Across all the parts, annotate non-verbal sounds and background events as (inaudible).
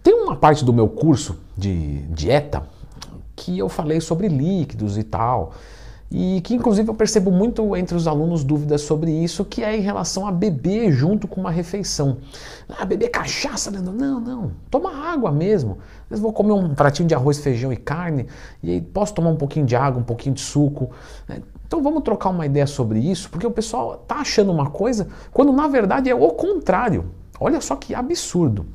Tem uma parte do meu curso de dieta que eu falei sobre líquidos e tal, e que inclusive eu percebo muito entre os alunos dúvidas sobre isso, que é em relação a beber junto com uma refeição. Ah, beber cachaça, Leandro? Né? Não, não, toma água mesmo. Às vezes vou comer um pratinho de arroz, feijão e carne, e aí posso tomar um pouquinho de água, um pouquinho de suco. Né? Então vamos trocar uma ideia sobre isso, porque o pessoal tá achando uma coisa, quando na verdade é o contrário. Olha só que absurdo.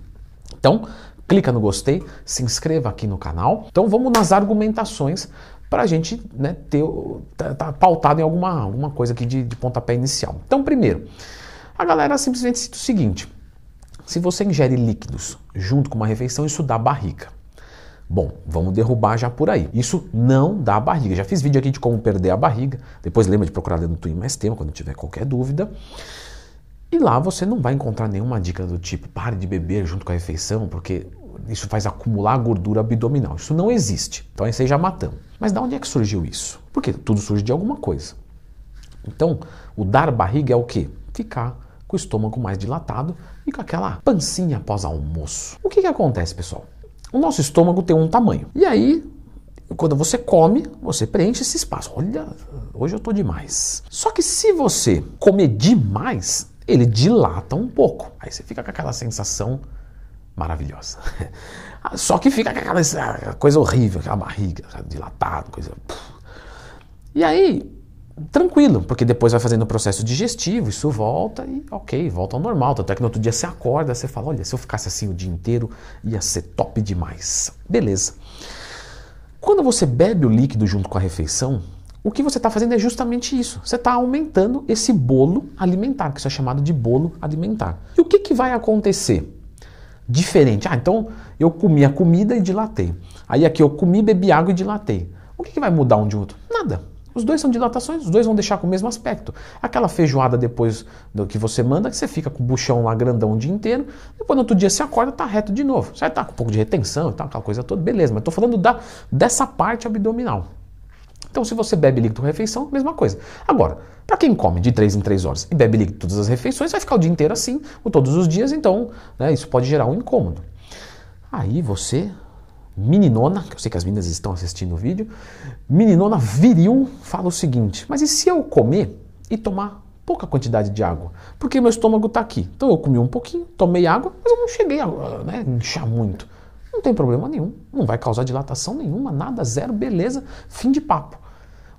Então, clica no gostei, se inscreva aqui no canal. Então, vamos nas argumentações para a gente né, ter tá, tá pautado em alguma, alguma coisa aqui de, de pontapé inicial. Então, primeiro, a galera simplesmente cita o seguinte: se você ingere líquidos junto com uma refeição, isso dá barriga. Bom, vamos derrubar já por aí. Isso não dá barriga. Já fiz vídeo aqui de como perder a barriga. Depois lembra de procurar dentro no Twin mais tema quando tiver qualquer dúvida. E lá você não vai encontrar nenhuma dica do tipo pare de beber junto com a refeição, porque isso faz acumular gordura abdominal. Isso não existe. Então aí você já matamos. Mas da onde é que surgiu isso? Porque tudo surge de alguma coisa. Então, o dar barriga é o quê? Ficar com o estômago mais dilatado e com aquela pancinha após almoço. O que, que acontece, pessoal? O nosso estômago tem um tamanho. E aí, quando você come, você preenche esse espaço. Olha, hoje eu estou demais. Só que se você comer demais, ele dilata um pouco. Aí você fica com aquela sensação maravilhosa. (laughs) Só que fica com aquela coisa horrível, aquela barriga dilatada, coisa. E aí, tranquilo, porque depois vai fazendo o processo digestivo, isso volta e ok, volta ao normal. Tanto é que no outro dia você acorda, você fala: olha, se eu ficasse assim o dia inteiro, ia ser top demais. Beleza. Quando você bebe o líquido junto com a refeição, o que você está fazendo é justamente isso. Você está aumentando esse bolo alimentar, que isso é chamado de bolo alimentar. E o que, que vai acontecer? Diferente. Ah, então eu comi a comida e dilatei. Aí aqui eu comi, bebi água e dilatei. O que, que vai mudar um de outro? Nada. Os dois são dilatações, os dois vão deixar com o mesmo aspecto. Aquela feijoada depois do que você manda, que você fica com o buchão lá grandão o dia inteiro, depois no outro dia você acorda, tá reto de novo. Você tá com um pouco de retenção e tal, aquela coisa toda, beleza, mas estou falando da, dessa parte abdominal. Então, se você bebe líquido com refeição, mesma coisa. Agora, para quem come de 3 em 3 horas e bebe líquido todas as refeições, vai ficar o dia inteiro assim, ou todos os dias, então né, isso pode gerar um incômodo. Aí você, meninona, que eu sei que as meninas estão assistindo o vídeo, meninona viril, fala o seguinte: mas e se eu comer e tomar pouca quantidade de água, porque meu estômago está aqui. Então eu comi um pouquinho, tomei água, mas eu não cheguei a né, inchar muito. Não tem problema nenhum, não vai causar dilatação nenhuma, nada, zero, beleza, fim de papo.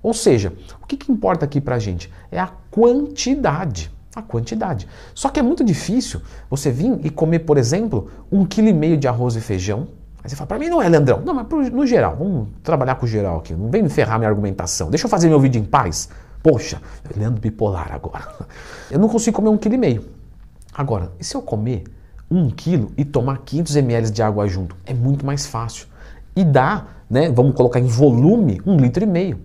Ou seja, o que, que importa aqui pra gente? É a quantidade. A quantidade. Só que é muito difícil você vir e comer, por exemplo, um quilo e meio de arroz e feijão. Aí você fala, para mim não é, Leandrão. Não, mas pro, no geral, vamos trabalhar com o geral aqui. Não vem me ferrar minha argumentação. Deixa eu fazer meu vídeo em paz. Poxa, Leandro bipolar agora. (laughs) Eu não consigo comer um quilo e meio. Agora, e se eu comer 1 quilo e tomar 500 ml de água junto. É muito mais fácil. E dá, né, vamos colocar em volume, um litro e meio.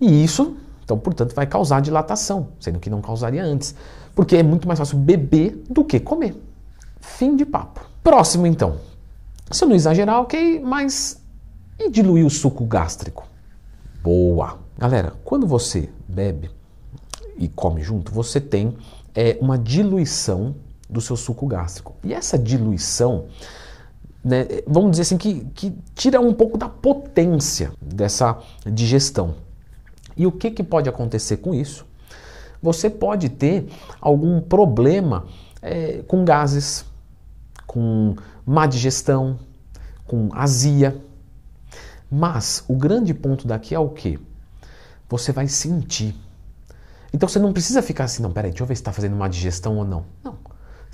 E isso, então, portanto, vai causar dilatação, sendo que não causaria antes. Porque é muito mais fácil beber do que comer. Fim de papo. Próximo, então. Se eu não exagerar, ok, mas e diluir o suco gástrico? Boa! Galera, quando você bebe e come junto, você tem é, uma diluição do seu suco gástrico. E essa diluição, né, vamos dizer assim, que, que tira um pouco da potência dessa digestão. E o que, que pode acontecer com isso? Você pode ter algum problema é, com gases, com má digestão, com azia. Mas o grande ponto daqui é o que? Você vai sentir. Então você não precisa ficar assim, não, peraí, deixa eu ver se está fazendo uma digestão ou não. Não.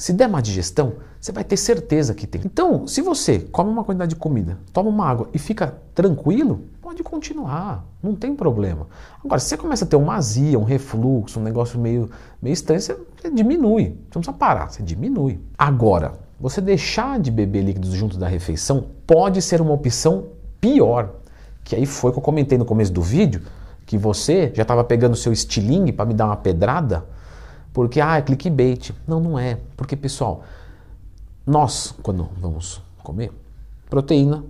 Se der má digestão, você vai ter certeza que tem. Então, se você come uma quantidade de comida, toma uma água e fica tranquilo, pode continuar, não tem problema. Agora, se você começa a ter uma azia, um refluxo, um negócio meio, meio estranho, você, diminui. Você não precisa parar, você diminui. Agora, você deixar de beber líquidos junto da refeição pode ser uma opção pior. Que aí foi o que eu comentei no começo do vídeo, que você já estava pegando seu estilingue para me dar uma pedrada porque, ah, é clickbait. Não, não é. Porque, pessoal, nós, quando vamos comer, proteína,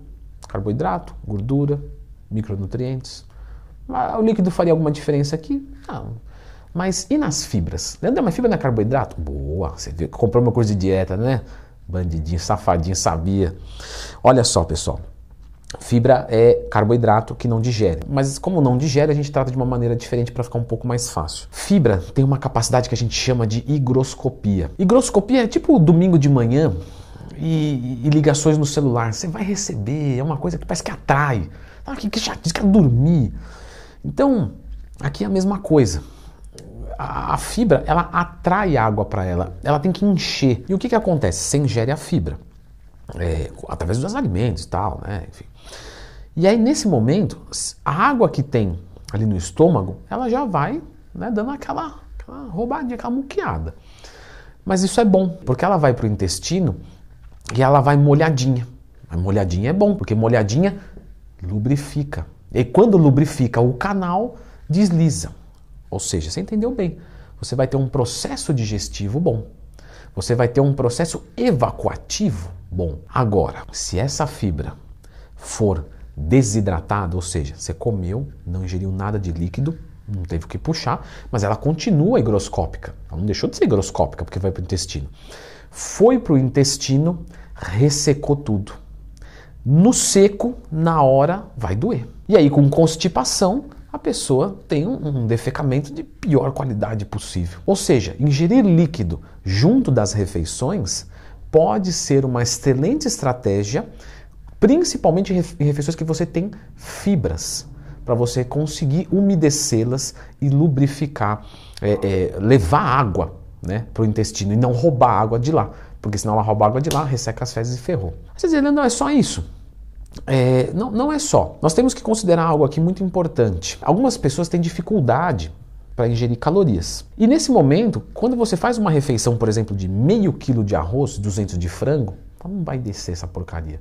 carboidrato, gordura, micronutrientes. Ah, o líquido faria alguma diferença aqui? Não. Mas e nas fibras? Leandro, mas fibra não é carboidrato? Boa, você comprou uma coisa de dieta, né? Bandidinho, safadinho, sabia. Olha só, pessoal. Fibra é carboidrato que não digere. Mas como não digere, a gente trata de uma maneira diferente para ficar um pouco mais fácil. Fibra tem uma capacidade que a gente chama de higroscopia. Higroscopia é tipo domingo de manhã e, e ligações no celular. Você vai receber, é uma coisa que parece que atrai. Ah, que, que chatice, quero dormir. Então, aqui é a mesma coisa. A, a fibra, ela atrai água para ela. Ela tem que encher. E o que, que acontece? Você ingere a fibra é, através dos alimentos e tal, né? Enfim. E aí, nesse momento, a água que tem ali no estômago, ela já vai né, dando aquela, aquela roubadinha, aquela muqueada. Mas isso é bom, porque ela vai para o intestino e ela vai molhadinha. A molhadinha é bom, porque molhadinha lubrifica. E quando lubrifica o canal, desliza. Ou seja, você entendeu bem. Você vai ter um processo digestivo bom. Você vai ter um processo evacuativo bom. Agora, se essa fibra for desidratada, ou seja, você comeu, não ingeriu nada de líquido, não teve o que puxar, mas ela continua higroscópica. Ela não deixou de ser higroscópica porque vai para o intestino. Foi para o intestino, ressecou tudo. No seco, na hora, vai doer. E aí, com constipação, a pessoa tem um, defecamento de pior qualidade possível. Ou seja, ingerir líquido junto das refeições pode ser uma excelente estratégia, principalmente em refeições que você tem fibras, para você conseguir umedecê-las e lubrificar, é, é, levar água né, para o intestino e não roubar água de lá, porque senão ela rouba água de lá, resseca as fezes e ferrou. Você dizendo não é só isso. É, não, não é só. Nós temos que considerar algo aqui muito importante. Algumas pessoas têm dificuldade para ingerir calorias. E nesse momento, quando você faz uma refeição, por exemplo, de meio quilo de arroz, 200 de frango, tá, não vai descer essa porcaria.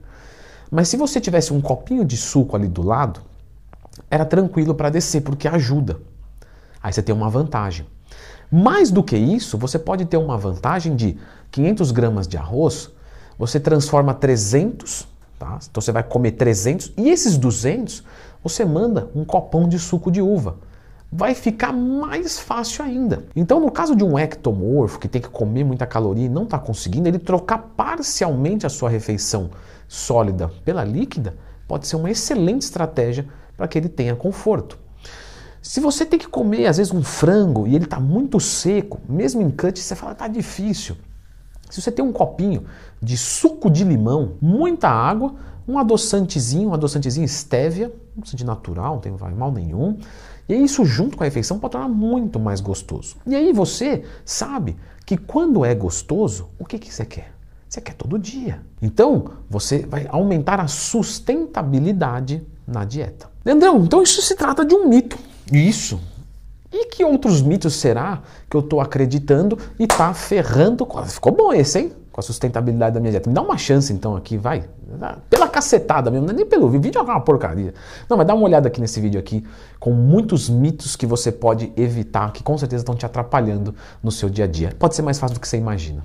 Mas se você tivesse um copinho de suco ali do lado, era tranquilo para descer, porque ajuda. Aí você tem uma vantagem. Mais do que isso, você pode ter uma vantagem de 500 gramas de arroz, você transforma 300, tá? então você vai comer 300, e esses 200 você manda um copão de suco de uva vai ficar mais fácil ainda. Então, no caso de um ectomorfo que tem que comer muita caloria e não está conseguindo, ele trocar parcialmente a sua refeição sólida pela líquida pode ser uma excelente estratégia para que ele tenha conforto. Se você tem que comer, às vezes, um frango e ele está muito seco, mesmo em cut, você fala, tá difícil. Se você tem um copinho de suco de limão, muita água, um adoçantezinho, um adoçantezinho estévia, um adoçante natural, não tem mal nenhum, e isso, junto com a refeição, pode tornar muito mais gostoso. E aí você sabe que quando é gostoso, o que, que você quer? Você quer todo dia. Então, você vai aumentar a sustentabilidade na dieta. Leandrão, então isso se trata de um mito. Isso. E que outros mitos será que eu estou acreditando e está ferrando? Ficou bom esse, hein? com a sustentabilidade da minha dieta. Me dá uma chance então aqui, vai. Ah, pela cacetada mesmo, não é nem pelo vídeo. Vídeo é uma porcaria. Não, mas dá uma olhada aqui nesse vídeo aqui, com muitos mitos que você pode evitar, que com certeza estão te atrapalhando no seu dia a dia. Pode ser mais fácil do que você imagina.